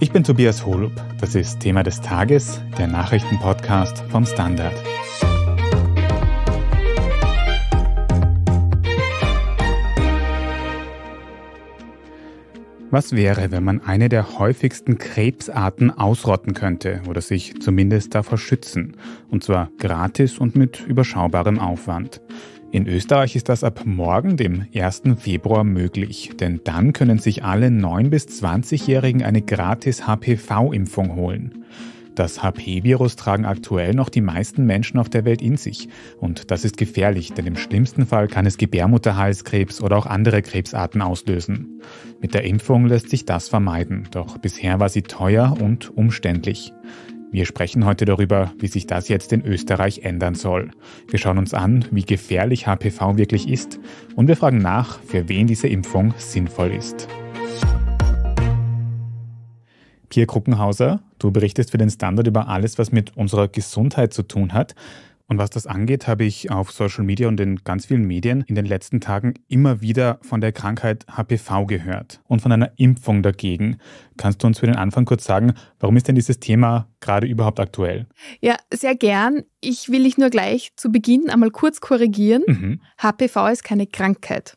Ich bin Tobias Holub. Das ist Thema des Tages, der Nachrichtenpodcast vom Standard. Was wäre, wenn man eine der häufigsten Krebsarten ausrotten könnte oder sich zumindest davor schützen? Und zwar gratis und mit überschaubarem Aufwand. In Österreich ist das ab morgen, dem 1. Februar, möglich, denn dann können sich alle 9- bis 20-Jährigen eine gratis HPV-Impfung holen. Das HP-Virus tragen aktuell noch die meisten Menschen auf der Welt in sich. Und das ist gefährlich, denn im schlimmsten Fall kann es Gebärmutterhalskrebs oder auch andere Krebsarten auslösen. Mit der Impfung lässt sich das vermeiden, doch bisher war sie teuer und umständlich. Wir sprechen heute darüber, wie sich das jetzt in Österreich ändern soll. Wir schauen uns an, wie gefährlich HPV wirklich ist und wir fragen nach, für wen diese Impfung sinnvoll ist. Pierre Kruckenhauser, du berichtest für den Standard über alles, was mit unserer Gesundheit zu tun hat. Und was das angeht, habe ich auf Social Media und in ganz vielen Medien in den letzten Tagen immer wieder von der Krankheit HPV gehört und von einer Impfung dagegen. Kannst du uns für den Anfang kurz sagen, warum ist denn dieses Thema gerade überhaupt aktuell? Ja, sehr gern. Ich will dich nur gleich zu Beginn einmal kurz korrigieren. Mhm. HPV ist keine Krankheit.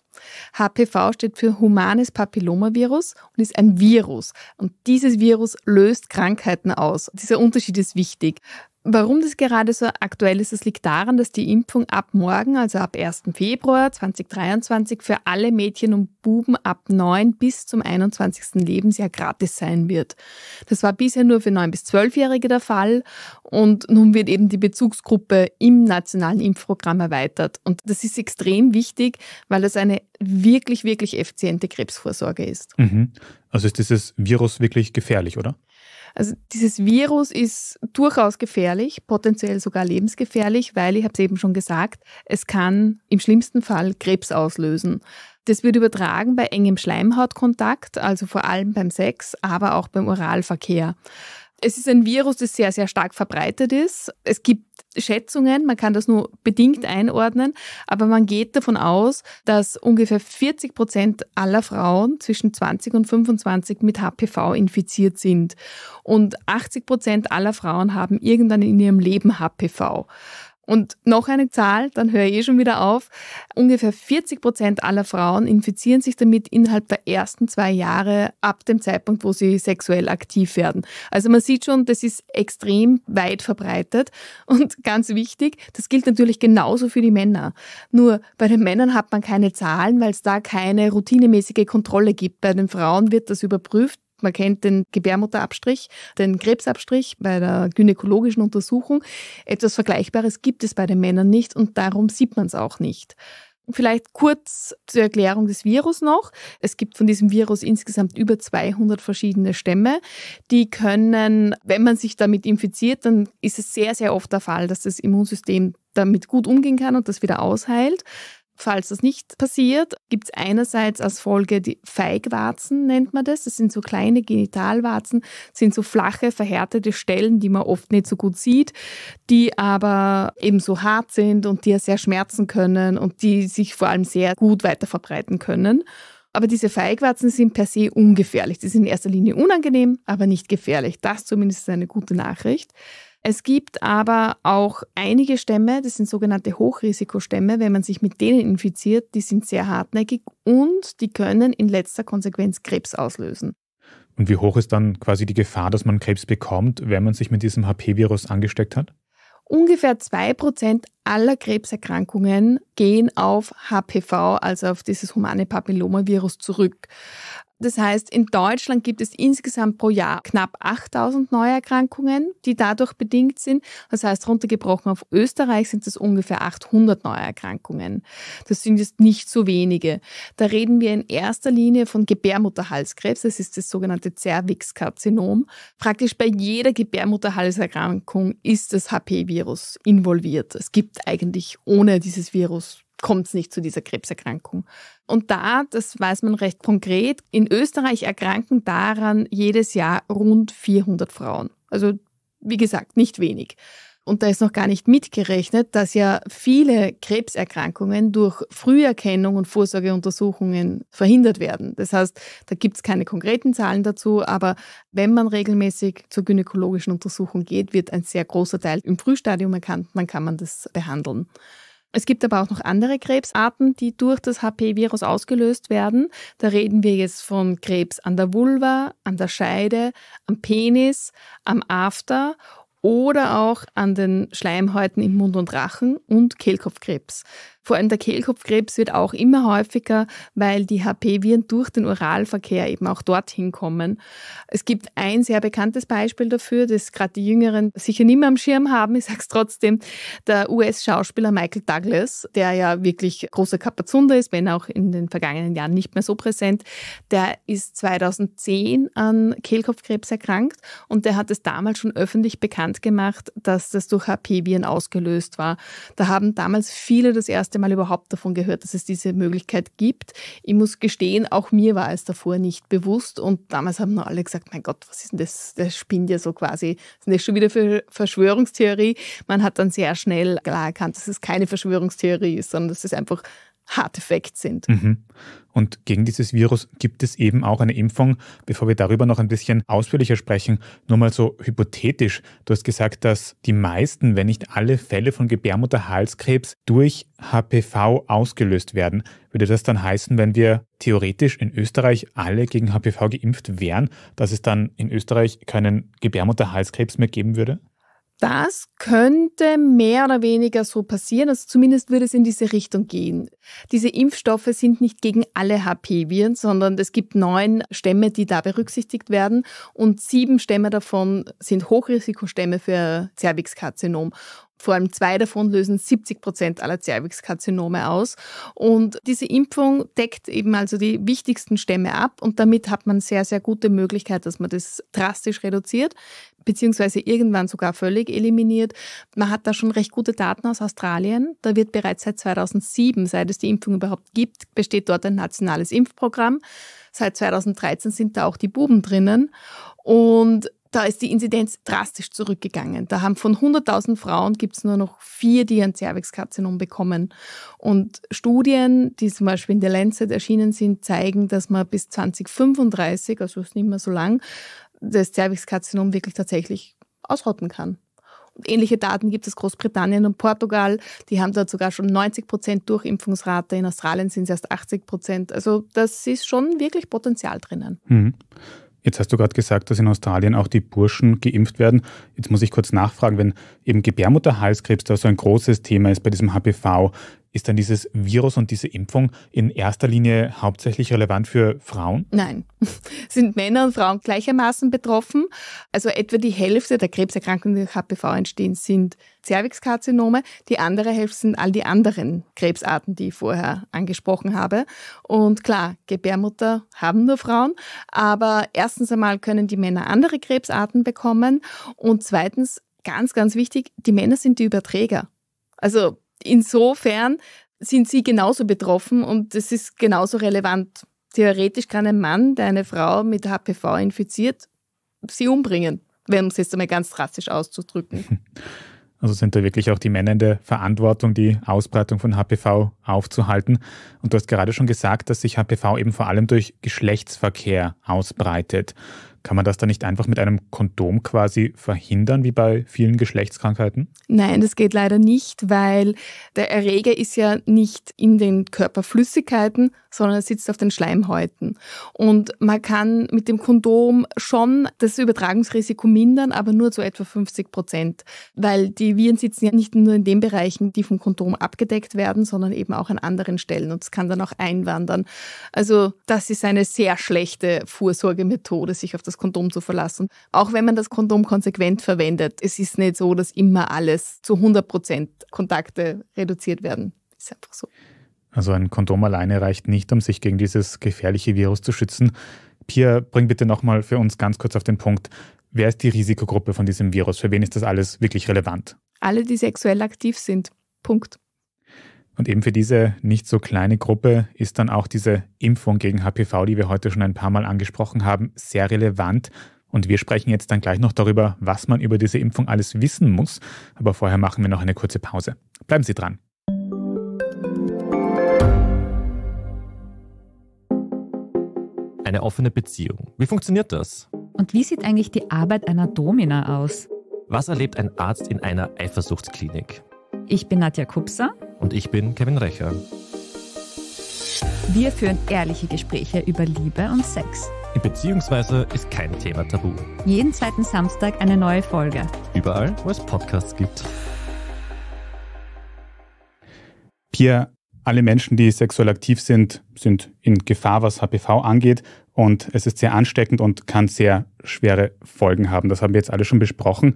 HPV steht für humanes Papillomavirus und ist ein Virus. Und dieses Virus löst Krankheiten aus. Dieser Unterschied ist wichtig. Warum das gerade so aktuell ist, das liegt daran, dass die Impfung ab morgen, also ab 1. Februar 2023, für alle Mädchen und Buben ab 9 bis zum 21. Lebensjahr gratis sein wird. Das war bisher nur für 9 bis 12-Jährige der Fall und nun wird eben die Bezugsgruppe im nationalen Impfprogramm erweitert. Und das ist extrem wichtig, weil das eine wirklich, wirklich effiziente Krebsvorsorge ist. Mhm. Also ist dieses Virus wirklich gefährlich, oder? Also dieses Virus ist durchaus gefährlich, potenziell sogar lebensgefährlich, weil, ich habe es eben schon gesagt, es kann im schlimmsten Fall Krebs auslösen. Das wird übertragen bei engem Schleimhautkontakt, also vor allem beim Sex, aber auch beim Oralverkehr. Es ist ein Virus, das sehr, sehr stark verbreitet ist. Es gibt Schätzungen, man kann das nur bedingt mhm. einordnen, aber man geht davon aus, dass ungefähr 40 Prozent aller Frauen zwischen 20 und 25 mit HPV infiziert sind. Und 80 Prozent aller Frauen haben irgendwann in ihrem Leben HPV. Und noch eine Zahl, dann höre ich eh schon wieder auf. Ungefähr 40 Prozent aller Frauen infizieren sich damit innerhalb der ersten zwei Jahre ab dem Zeitpunkt, wo sie sexuell aktiv werden. Also man sieht schon, das ist extrem weit verbreitet. Und ganz wichtig, das gilt natürlich genauso für die Männer. Nur bei den Männern hat man keine Zahlen, weil es da keine routinemäßige Kontrolle gibt. Bei den Frauen wird das überprüft man kennt den Gebärmutterabstrich, den Krebsabstrich bei der gynäkologischen Untersuchung. Etwas Vergleichbares gibt es bei den Männern nicht und darum sieht man es auch nicht. Vielleicht kurz zur Erklärung des Virus noch. Es gibt von diesem Virus insgesamt über 200 verschiedene Stämme. Die können, wenn man sich damit infiziert, dann ist es sehr, sehr oft der Fall, dass das Immunsystem damit gut umgehen kann und das wieder ausheilt. Falls das nicht passiert, gibt es einerseits als Folge die Feigwarzen, nennt man das. Das sind so kleine Genitalwarzen, sind so flache, verhärtete Stellen, die man oft nicht so gut sieht, die aber eben so hart sind und die ja sehr schmerzen können und die sich vor allem sehr gut weiterverbreiten können. Aber diese Feigwarzen sind per se ungefährlich. Die sind in erster Linie unangenehm, aber nicht gefährlich. Das zumindest ist eine gute Nachricht. Es gibt aber auch einige Stämme, das sind sogenannte Hochrisikostämme, wenn man sich mit denen infiziert, die sind sehr hartnäckig und die können in letzter Konsequenz Krebs auslösen. Und wie hoch ist dann quasi die Gefahr, dass man Krebs bekommt, wenn man sich mit diesem HP-Virus angesteckt hat? Ungefähr 2% aller Krebserkrankungen gehen auf HPV, also auf dieses humane Papillomavirus, zurück. Das heißt, in Deutschland gibt es insgesamt pro Jahr knapp 8000 Neuerkrankungen, die dadurch bedingt sind. Das heißt, runtergebrochen auf Österreich sind es ungefähr 800 Neuerkrankungen. Das sind jetzt nicht so wenige. Da reden wir in erster Linie von Gebärmutterhalskrebs. Das ist das sogenannte Cervixkarzinom. Praktisch bei jeder Gebärmutterhalserkrankung ist das HP-Virus involviert. Es gibt eigentlich ohne dieses Virus kommt es nicht zu dieser Krebserkrankung. Und da, das weiß man recht konkret, in Österreich erkranken daran jedes Jahr rund 400 Frauen. Also wie gesagt, nicht wenig. Und da ist noch gar nicht mitgerechnet, dass ja viele Krebserkrankungen durch Früherkennung und Vorsorgeuntersuchungen verhindert werden. Das heißt, da gibt es keine konkreten Zahlen dazu, aber wenn man regelmäßig zur gynäkologischen Untersuchung geht, wird ein sehr großer Teil im Frühstadium erkannt, dann kann man das behandeln. Es gibt aber auch noch andere Krebsarten, die durch das HP-Virus ausgelöst werden. Da reden wir jetzt von Krebs an der Vulva, an der Scheide, am Penis, am After oder auch an den Schleimhäuten im Mund und Rachen und Kehlkopfkrebs. Vor allem der Kehlkopfkrebs wird auch immer häufiger, weil die HP-Viren durch den Oralverkehr eben auch dorthin kommen. Es gibt ein sehr bekanntes Beispiel dafür, das gerade die Jüngeren sicher nicht mehr am Schirm haben. Ich sage es trotzdem, der US-Schauspieler Michael Douglas, der ja wirklich großer Kapazunder ist, wenn auch in den vergangenen Jahren nicht mehr so präsent, der ist 2010 an Kehlkopfkrebs erkrankt und der hat es damals schon öffentlich bekannt gemacht, dass das durch HP-Viren ausgelöst war. Da haben damals viele das erste erste Mal überhaupt davon gehört, dass es diese Möglichkeit gibt. Ich muss gestehen, auch mir war es davor nicht bewusst und damals haben nur alle gesagt, mein Gott, was ist denn das? Das spinnt ja so quasi. Das ist schon wieder für Verschwörungstheorie? Man hat dann sehr schnell klar erkannt, dass es keine Verschwörungstheorie ist, sondern dass es einfach Hard sind. Mhm. Und gegen dieses Virus gibt es eben auch eine Impfung. Bevor wir darüber noch ein bisschen ausführlicher sprechen, nur mal so hypothetisch. Du hast gesagt, dass die meisten, wenn nicht alle Fälle von Gebärmutterhalskrebs durch HPV ausgelöst werden. Würde das dann heißen, wenn wir theoretisch in Österreich alle gegen HPV geimpft wären, dass es dann in Österreich keinen Gebärmutterhalskrebs mehr geben würde? das könnte mehr oder weniger so passieren. Also zumindest würde es in diese Richtung gehen. Diese Impfstoffe sind nicht gegen alle HP-Viren, sondern es gibt neun Stämme, die da berücksichtigt werden. Und sieben Stämme davon sind Hochrisikostämme für Cervixkarzinom. Vor allem zwei davon lösen 70 Prozent aller Zervixkarzinome aus. Und diese Impfung deckt eben also die wichtigsten Stämme ab und damit hat man sehr, sehr gute Möglichkeit, dass man das drastisch reduziert beziehungsweise irgendwann sogar völlig eliminiert. Man hat da schon recht gute Daten aus Australien. Da wird bereits seit 2007, seit es die Impfung überhaupt gibt, besteht dort ein nationales Impfprogramm. Seit 2013 sind da auch die Buben drinnen. Und da ist die Inzidenz drastisch zurückgegangen. Da haben von 100.000 Frauen gibt es nur noch vier, die ein Cervixkarzinom bekommen. Und Studien, die zum Beispiel in der Lancet erschienen sind, zeigen, dass man bis 2035, also ist nicht mehr so lang, das Cervixkarzinom wirklich tatsächlich ausrotten kann. Und ähnliche Daten gibt es Großbritannien und Portugal. Die haben da sogar schon 90 Prozent Durchimpfungsrate. In Australien sind es erst 80 Prozent. Also das ist schon wirklich Potenzial drinnen. Mhm. Jetzt hast du gerade gesagt, dass in Australien auch die Burschen geimpft werden. Jetzt muss ich kurz nachfragen, wenn eben Gebärmutterhalskrebs da so ein großes Thema ist bei diesem HPV, ist dann dieses Virus und diese Impfung in erster Linie hauptsächlich relevant für Frauen? Nein. Sind Männer und Frauen gleichermaßen betroffen? Also etwa die Hälfte der Krebserkrankungen, die durch HPV entstehen, sind Zervixkarzinome. Die andere Hälfte sind all die anderen Krebsarten, die ich vorher angesprochen habe. Und klar, Gebärmutter haben nur Frauen, aber erstens einmal können die Männer andere Krebsarten bekommen und zweitens, ganz, ganz wichtig, die Männer sind die Überträger. Also Insofern sind sie genauso betroffen und es ist genauso relevant. Theoretisch kann ein Mann, der eine Frau mit HPV infiziert, sie umbringen, wenn um es jetzt einmal ganz drastisch auszudrücken. Also sind da wirklich auch die Männer in der Verantwortung, die Ausbreitung von HPV aufzuhalten. Und du hast gerade schon gesagt, dass sich HPV eben vor allem durch Geschlechtsverkehr ausbreitet. Kann man das dann nicht einfach mit einem Kondom quasi verhindern, wie bei vielen Geschlechtskrankheiten? Nein, das geht leider nicht, weil der Erreger ist ja nicht in den Körperflüssigkeiten, sondern er sitzt auf den Schleimhäuten. Und man kann mit dem Kondom schon das Übertragungsrisiko mindern, aber nur zu etwa 50 Prozent, weil die Viren sitzen ja nicht nur in den Bereichen, die vom Kondom abgedeckt werden, sondern eben auch an anderen Stellen und es kann dann auch einwandern. Also das ist eine sehr schlechte Vorsorgemethode, sich auf das das Kondom zu verlassen. Auch wenn man das Kondom konsequent verwendet, es ist nicht so, dass immer alles zu 100 Prozent Kontakte reduziert werden. Ist einfach so. Also ein Kondom alleine reicht nicht, um sich gegen dieses gefährliche Virus zu schützen. Pia, bring bitte nochmal für uns ganz kurz auf den Punkt, wer ist die Risikogruppe von diesem Virus? Für wen ist das alles wirklich relevant? Alle, die sexuell aktiv sind. Punkt. Und eben für diese nicht so kleine Gruppe ist dann auch diese Impfung gegen HPV, die wir heute schon ein paar Mal angesprochen haben, sehr relevant. Und wir sprechen jetzt dann gleich noch darüber, was man über diese Impfung alles wissen muss. Aber vorher machen wir noch eine kurze Pause. Bleiben Sie dran. Eine offene Beziehung. Wie funktioniert das? Und wie sieht eigentlich die Arbeit einer Domina aus? Was erlebt ein Arzt in einer Eifersuchtsklinik? Ich bin Nadja Kupser. Und ich bin Kevin Recher. Wir führen ehrliche Gespräche über Liebe und Sex. Beziehungsweise ist kein Thema tabu. Jeden zweiten Samstag eine neue Folge. Überall, wo es Podcasts gibt. Pia, alle Menschen, die sexuell aktiv sind, sind in Gefahr, was HPV angeht. Und es ist sehr ansteckend und kann sehr schwere Folgen haben. Das haben wir jetzt alle schon besprochen.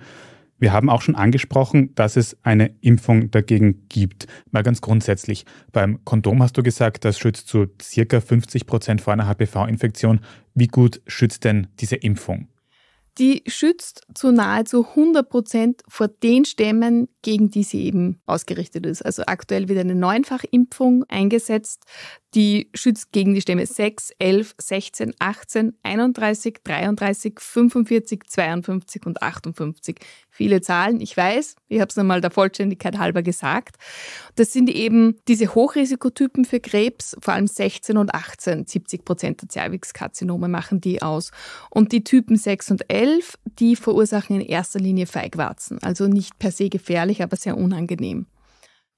Wir haben auch schon angesprochen, dass es eine Impfung dagegen gibt. Mal ganz grundsätzlich. Beim Kondom hast du gesagt, das schützt zu circa 50 Prozent vor einer HPV-Infektion. Wie gut schützt denn diese Impfung? Die schützt zu nahezu 100 Prozent vor den Stämmen, gegen die sie eben ausgerichtet ist. Also aktuell wird eine Neunfachimpfung eingesetzt die schützt gegen die Stämme 6, 11, 16, 18, 31, 33, 45, 52 und 58. Viele Zahlen, ich weiß, ich habe es nochmal der Vollständigkeit halber gesagt. Das sind eben diese Hochrisikotypen für Krebs, vor allem 16 und 18, 70 Prozent der Zervixkarzinome machen die aus. Und die Typen 6 und 11, die verursachen in erster Linie Feigwarzen, also nicht per se gefährlich, aber sehr unangenehm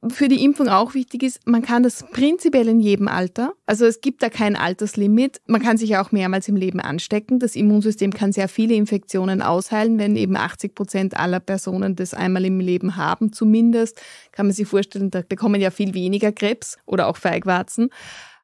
für die Impfung auch wichtig ist, man kann das prinzipiell in jedem Alter. Also es gibt da kein Alterslimit. Man kann sich auch mehrmals im Leben anstecken. Das Immunsystem kann sehr viele Infektionen ausheilen. Wenn eben 80 Prozent aller Personen das einmal im Leben haben, zumindest, kann man sich vorstellen, da bekommen ja viel weniger Krebs oder auch Feigwarzen.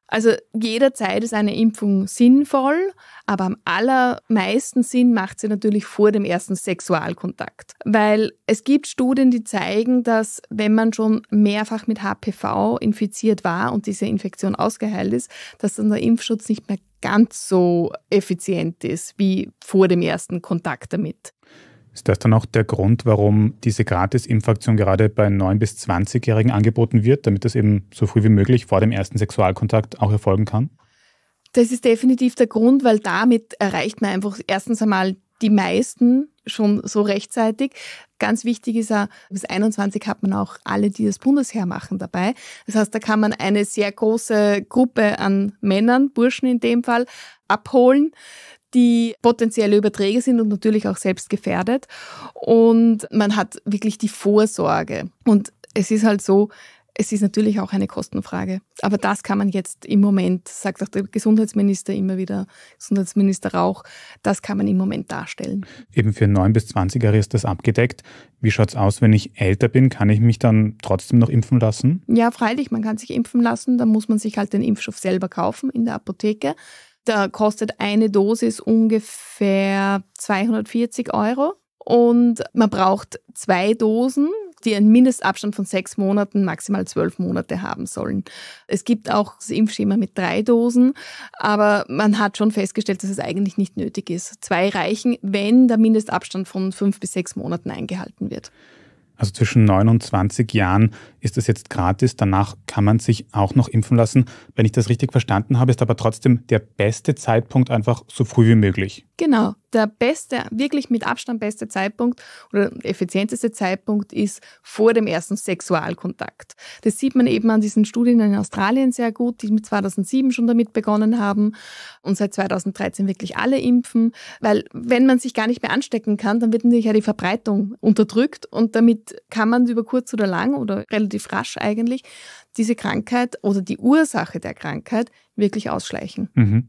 Also jederzeit ist eine Impfung sinnvoll, aber am allermeisten Sinn macht sie natürlich vor dem ersten Sexualkontakt. Weil es gibt Studien, die zeigen, dass wenn man schon mehrfach mit HPV infiziert war und diese Infektion ausgeheilt ist, dass dann der Impfschutz nicht mehr ganz so effizient ist wie vor dem ersten Kontakt damit. Ist das dann auch der Grund, warum diese Gratis-Impfaktion gerade bei 9- bis 20-Jährigen angeboten wird, damit das eben so früh wie möglich vor dem ersten Sexualkontakt auch erfolgen kann? Das ist definitiv der Grund, weil damit erreicht man einfach erstens einmal die meisten schon so rechtzeitig. Ganz wichtig ist auch, bis 21 hat man auch alle, die das Bundesheer machen, dabei. Das heißt, da kann man eine sehr große Gruppe an Männern, Burschen in dem Fall, abholen, die potenzielle Überträger sind und natürlich auch selbst gefährdet. Und man hat wirklich die Vorsorge. Und es ist halt so, es ist natürlich auch eine Kostenfrage. Aber das kann man jetzt im Moment, sagt auch der Gesundheitsminister immer wieder, Gesundheitsminister Rauch, das kann man im Moment darstellen. Eben für 9- bis 20er ist das abgedeckt. Wie schaut es aus, wenn ich älter bin? Kann ich mich dann trotzdem noch impfen lassen? Ja, freilich, man kann sich impfen lassen. Da muss man sich halt den Impfstoff selber kaufen in der Apotheke. Da kostet eine Dosis ungefähr 240 Euro und man braucht zwei Dosen, die einen Mindestabstand von sechs Monaten, maximal zwölf Monate haben sollen. Es gibt auch das Impfschema mit drei Dosen, aber man hat schon festgestellt, dass es eigentlich nicht nötig ist. Zwei reichen, wenn der Mindestabstand von fünf bis sechs Monaten eingehalten wird. Also zwischen 9 und 20 Jahren ist das jetzt gratis. Danach kann man sich auch noch impfen lassen. Wenn ich das richtig verstanden habe, ist aber trotzdem der beste Zeitpunkt einfach so früh wie möglich. Genau, der beste, wirklich mit Abstand beste Zeitpunkt oder effizienteste Zeitpunkt ist vor dem ersten Sexualkontakt. Das sieht man eben an diesen Studien in Australien sehr gut, die mit 2007 schon damit begonnen haben und seit 2013 wirklich alle impfen, weil wenn man sich gar nicht mehr anstecken kann, dann wird natürlich ja die Verbreitung unterdrückt und damit kann man über kurz oder lang oder relativ relativ rasch eigentlich, diese Krankheit oder die Ursache der Krankheit wirklich ausschleichen. Mhm.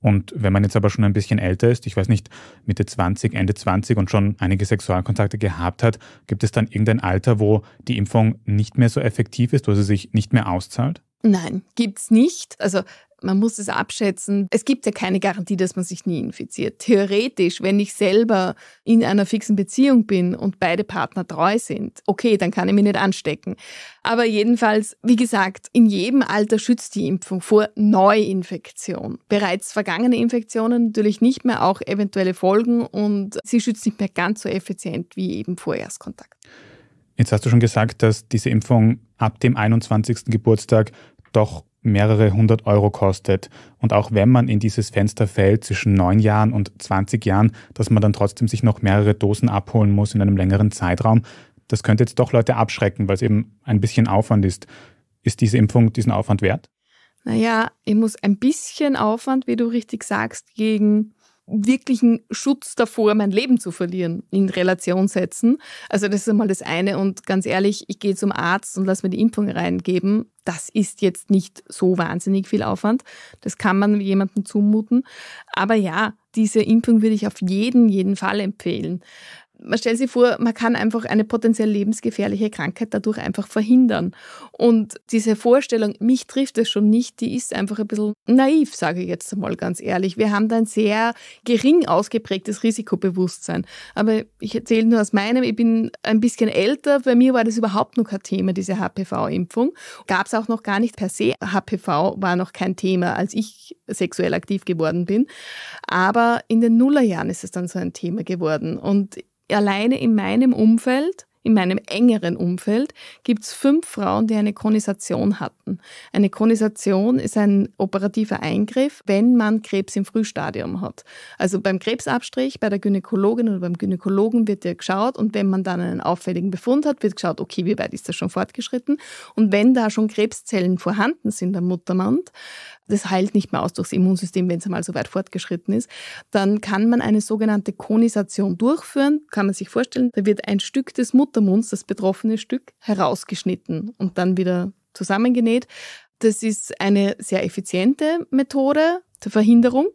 Und wenn man jetzt aber schon ein bisschen älter ist, ich weiß nicht, Mitte 20, Ende 20 und schon einige Sexualkontakte gehabt hat, gibt es dann irgendein Alter, wo die Impfung nicht mehr so effektiv ist, wo sie sich nicht mehr auszahlt? Nein, gibt es nicht. Also man muss es abschätzen. Es gibt ja keine Garantie, dass man sich nie infiziert. Theoretisch, wenn ich selber in einer fixen Beziehung bin und beide Partner treu sind, okay, dann kann ich mich nicht anstecken. Aber jedenfalls, wie gesagt, in jedem Alter schützt die Impfung vor Neuinfektion. Bereits vergangene Infektionen natürlich nicht mehr, auch eventuelle Folgen und sie schützt nicht mehr ganz so effizient wie eben vor Erstkontakt. Jetzt hast du schon gesagt, dass diese Impfung ab dem 21. Geburtstag doch mehrere hundert Euro kostet. Und auch wenn man in dieses Fenster fällt zwischen neun Jahren und 20 Jahren, dass man dann trotzdem sich noch mehrere Dosen abholen muss in einem längeren Zeitraum, das könnte jetzt doch Leute abschrecken, weil es eben ein bisschen Aufwand ist. Ist diese Impfung diesen Aufwand wert? Naja, ich muss ein bisschen Aufwand, wie du richtig sagst, gegen wirklichen Schutz davor, mein Leben zu verlieren, in Relation setzen. Also das ist einmal das eine. Und ganz ehrlich, ich gehe zum Arzt und lass mir die Impfung reingeben. Das ist jetzt nicht so wahnsinnig viel Aufwand. Das kann man jemandem zumuten. Aber ja, diese Impfung würde ich auf jeden, jeden Fall empfehlen man stellt sich vor, man kann einfach eine potenziell lebensgefährliche Krankheit dadurch einfach verhindern. Und diese Vorstellung, mich trifft es schon nicht, die ist einfach ein bisschen naiv, sage ich jetzt mal ganz ehrlich. Wir haben da ein sehr gering ausgeprägtes Risikobewusstsein. Aber ich erzähle nur aus meinem, ich bin ein bisschen älter, bei mir war das überhaupt noch kein Thema, diese HPV-Impfung. Gab es auch noch gar nicht per se. HPV war noch kein Thema, als ich sexuell aktiv geworden bin. Aber in den Nullerjahren ist es dann so ein Thema geworden. Und alleine in meinem Umfeld, in meinem engeren Umfeld, gibt es fünf Frauen, die eine Konisation hatten. Eine Konisation ist ein operativer Eingriff, wenn man Krebs im Frühstadium hat. Also beim Krebsabstrich, bei der Gynäkologin oder beim Gynäkologen wird ja geschaut und wenn man dann einen auffälligen Befund hat, wird geschaut, okay, wie weit ist das schon fortgeschritten? Und wenn da schon Krebszellen vorhanden sind am Muttermund, das heilt nicht mehr aus durchs Immunsystem, wenn es einmal so weit fortgeschritten ist, dann kann man eine sogenannte Konisation durchführen. Kann man sich vorstellen, da wird ein Stück des Muttermunds, das betroffene Stück, herausgeschnitten und dann wieder zusammengenäht. Das ist eine sehr effiziente Methode der Verhinderung,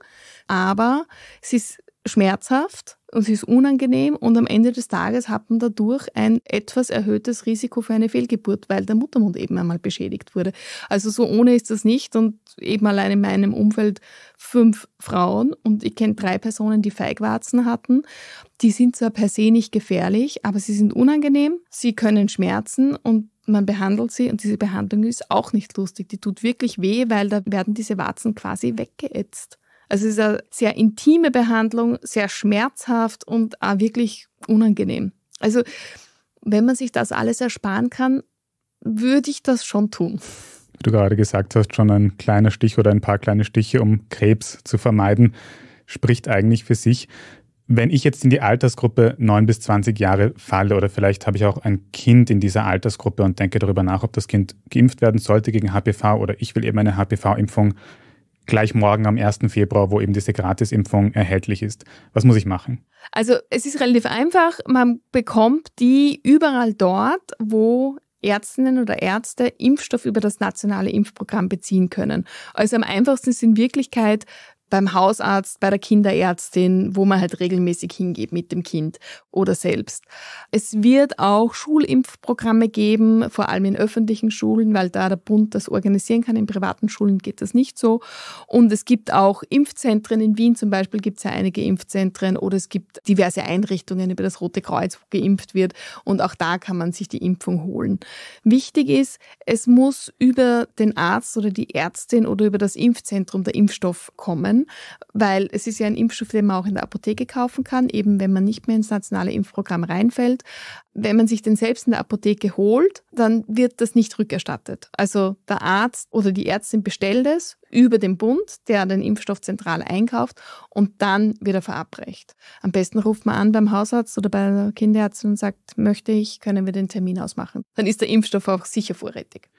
aber es ist schmerzhaft und sie ist unangenehm und am Ende des Tages hat man dadurch ein etwas erhöhtes Risiko für eine Fehlgeburt, weil der Muttermund eben einmal beschädigt wurde. Also so ohne ist das nicht und eben allein in meinem Umfeld fünf Frauen und ich kenne drei Personen, die Feigwarzen hatten. Die sind zwar per se nicht gefährlich, aber sie sind unangenehm, sie können schmerzen und man behandelt sie und diese Behandlung ist auch nicht lustig. Die tut wirklich weh, weil da werden diese Warzen quasi weggeätzt. Also es ist eine sehr intime Behandlung, sehr schmerzhaft und auch wirklich unangenehm. Also wenn man sich das alles ersparen kann, würde ich das schon tun. Wie du gerade gesagt hast, schon ein kleiner Stich oder ein paar kleine Stiche, um Krebs zu vermeiden, spricht eigentlich für sich. Wenn ich jetzt in die Altersgruppe 9 bis 20 Jahre falle oder vielleicht habe ich auch ein Kind in dieser Altersgruppe und denke darüber nach, ob das Kind geimpft werden sollte gegen HPV oder ich will eben eine HPV-Impfung gleich morgen am 1. Februar, wo eben diese Gratisimpfung erhältlich ist. Was muss ich machen? Also es ist relativ einfach. Man bekommt die überall dort, wo Ärztinnen oder Ärzte Impfstoff über das nationale Impfprogramm beziehen können. Also am einfachsten ist in Wirklichkeit beim Hausarzt, bei der Kinderärztin, wo man halt regelmäßig hingeht mit dem Kind oder selbst. Es wird auch Schulimpfprogramme geben, vor allem in öffentlichen Schulen, weil da der Bund das organisieren kann. In privaten Schulen geht das nicht so. Und es gibt auch Impfzentren. In Wien zum Beispiel gibt es ja einige Impfzentren oder es gibt diverse Einrichtungen über das Rote Kreuz, wo geimpft wird. Und auch da kann man sich die Impfung holen. Wichtig ist, es muss über den Arzt oder die Ärztin oder über das Impfzentrum der Impfstoff kommen kann, weil es ist ja ein Impfstoff, den man auch in der Apotheke kaufen kann, eben wenn man nicht mehr ins nationale Impfprogramm reinfällt. Wenn man sich den selbst in der Apotheke holt, dann wird das nicht rückerstattet. Also der Arzt oder die Ärztin bestellt es über den Bund, der den Impfstoff zentral einkauft und dann wird er verabreicht. Am besten ruft man an beim Hausarzt oder bei der Kinderärztin und sagt, möchte ich, können wir den Termin ausmachen. Dann ist der Impfstoff auch sicher vorrätig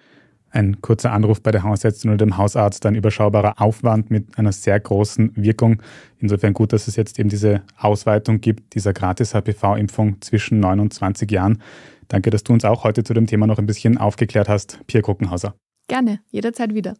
ein kurzer Anruf bei der Hausärztin oder dem Hausarzt, ein überschaubarer Aufwand mit einer sehr großen Wirkung. Insofern gut, dass es jetzt eben diese Ausweitung gibt, dieser Gratis-HPV-Impfung zwischen 9 und 20 Jahren. Danke, dass du uns auch heute zu dem Thema noch ein bisschen aufgeklärt hast, Pierre Kuckenhauser. Gerne, jederzeit wieder.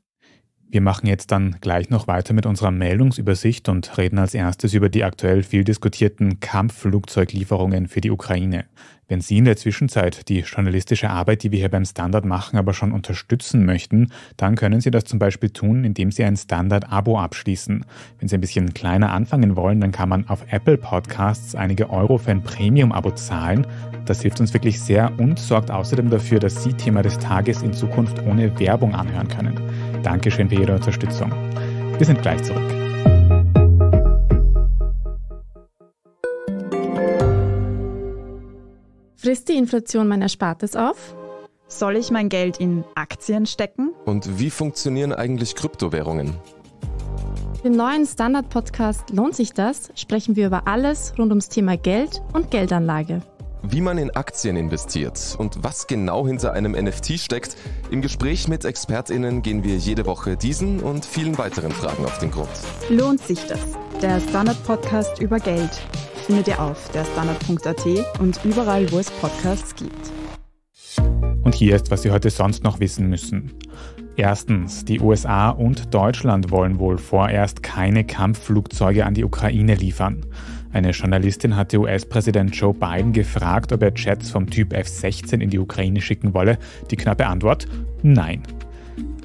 Wir machen jetzt dann gleich noch weiter mit unserer Meldungsübersicht und reden als erstes über die aktuell viel diskutierten Kampfflugzeuglieferungen für die Ukraine. Wenn Sie in der Zwischenzeit die journalistische Arbeit, die wir hier beim Standard machen, aber schon unterstützen möchten, dann können Sie das zum Beispiel tun, indem Sie ein Standard-Abo abschließen. Wenn Sie ein bisschen kleiner anfangen wollen, dann kann man auf Apple Podcasts einige Euro für ein Premium-Abo zahlen. Das hilft uns wirklich sehr und sorgt außerdem dafür, dass Sie Thema des Tages in Zukunft ohne Werbung anhören können. Dankeschön für Ihre Unterstützung. Wir sind gleich zurück. Frisst die Inflation mein Erspartes auf? Soll ich mein Geld in Aktien stecken? Und wie funktionieren eigentlich Kryptowährungen? Im neuen Standard-Podcast Lohnt sich das? sprechen wir über alles rund ums Thema Geld und Geldanlage. Wie man in Aktien investiert und was genau hinter einem NFT steckt, im Gespräch mit ExpertInnen gehen wir jede Woche diesen und vielen weiteren Fragen auf den Grund. Lohnt sich das? Der Standard-Podcast über Geld findet ihr auf derstandard.at und überall, wo es Podcasts gibt. Und hier ist, was Sie heute sonst noch wissen müssen. Erstens, die USA und Deutschland wollen wohl vorerst keine Kampfflugzeuge an die Ukraine liefern. Eine Journalistin hatte US-Präsident Joe Biden gefragt, ob er Jets vom Typ F-16 in die Ukraine schicken wolle. Die knappe Antwort: Nein.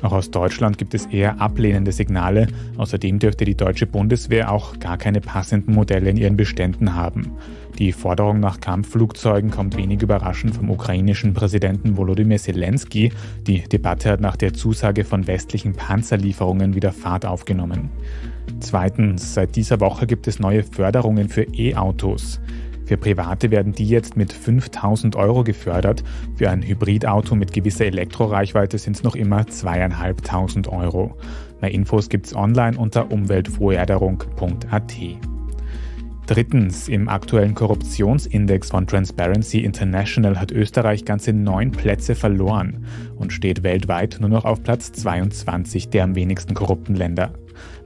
Auch aus Deutschland gibt es eher ablehnende Signale. Außerdem dürfte die deutsche Bundeswehr auch gar keine passenden Modelle in ihren Beständen haben. Die Forderung nach Kampfflugzeugen kommt wenig überraschend vom ukrainischen Präsidenten Volodymyr Zelensky. Die Debatte hat nach der Zusage von westlichen Panzerlieferungen wieder Fahrt aufgenommen. Zweitens, seit dieser Woche gibt es neue Förderungen für E-Autos. Für Private werden die jetzt mit 5000 Euro gefördert. Für ein Hybridauto mit gewisser Elektroreichweite sind es noch immer 2500 Euro. Mehr Infos gibt's online unter umweltförderung.at. Drittens, im aktuellen Korruptionsindex von Transparency International hat Österreich ganze neun Plätze verloren und steht weltweit nur noch auf Platz 22 der am wenigsten korrupten Länder.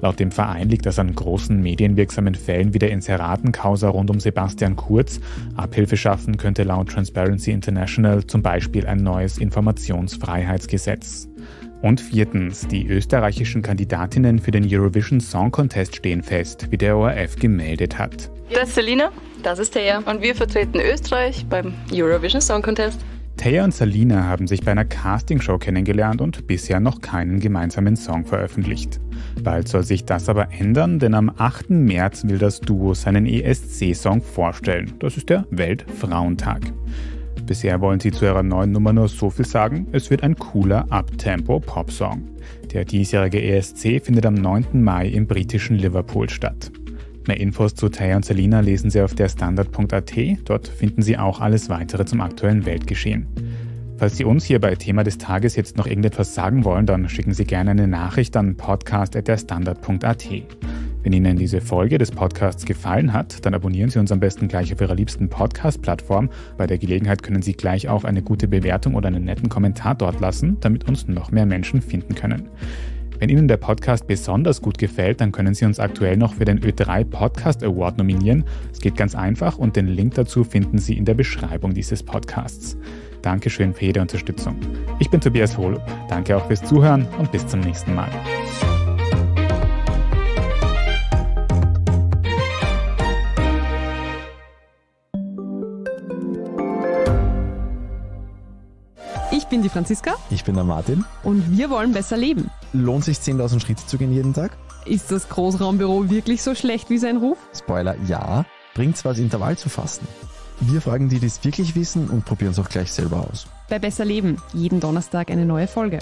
Laut dem Verein liegt das an großen medienwirksamen Fällen wie der Inseratenkausa rund um Sebastian Kurz. Abhilfe schaffen könnte laut Transparency International zum Beispiel ein neues Informationsfreiheitsgesetz. Und viertens, die österreichischen Kandidatinnen für den Eurovision Song Contest stehen fest, wie der ORF gemeldet hat. Das ist Selina, das ist Thea und wir vertreten Österreich beim Eurovision Song Contest. Thea und Salina haben sich bei einer Castingshow kennengelernt und bisher noch keinen gemeinsamen Song veröffentlicht. Bald soll sich das aber ändern, denn am 8. März will das Duo seinen ESC-Song vorstellen. Das ist der Weltfrauentag. Bisher wollen sie zu ihrer neuen Nummer nur so viel sagen, es wird ein cooler Uptempo-Popsong. Der diesjährige ESC findet am 9. Mai im britischen Liverpool statt. Mehr Infos zu Tay und Selina lesen Sie auf der Standard.at. Dort finden Sie auch alles weitere zum aktuellen Weltgeschehen. Falls Sie uns hier bei Thema des Tages jetzt noch irgendetwas sagen wollen, dann schicken Sie gerne eine Nachricht an podcast.at. Wenn Ihnen diese Folge des Podcasts gefallen hat, dann abonnieren Sie uns am besten gleich auf Ihrer liebsten Podcast-Plattform. Bei der Gelegenheit können Sie gleich auch eine gute Bewertung oder einen netten Kommentar dort lassen, damit uns noch mehr Menschen finden können. Wenn Ihnen der Podcast besonders gut gefällt, dann können Sie uns aktuell noch für den Ö3 Podcast Award nominieren. Es geht ganz einfach und den Link dazu finden Sie in der Beschreibung dieses Podcasts. Dankeschön für jede Unterstützung. Ich bin Tobias Holub. Danke auch fürs Zuhören und bis zum nächsten Mal. bin die Franziska. Ich bin der Martin. Und wir wollen besser leben. Lohnt sich 10.000 Schritte zu gehen jeden Tag? Ist das Großraumbüro wirklich so schlecht wie sein Ruf? Spoiler, ja. Bringt's was, Intervall zu fassen? Wir fragen die, die es wirklich wissen und probieren es auch gleich selber aus. Bei Besser Leben, jeden Donnerstag eine neue Folge.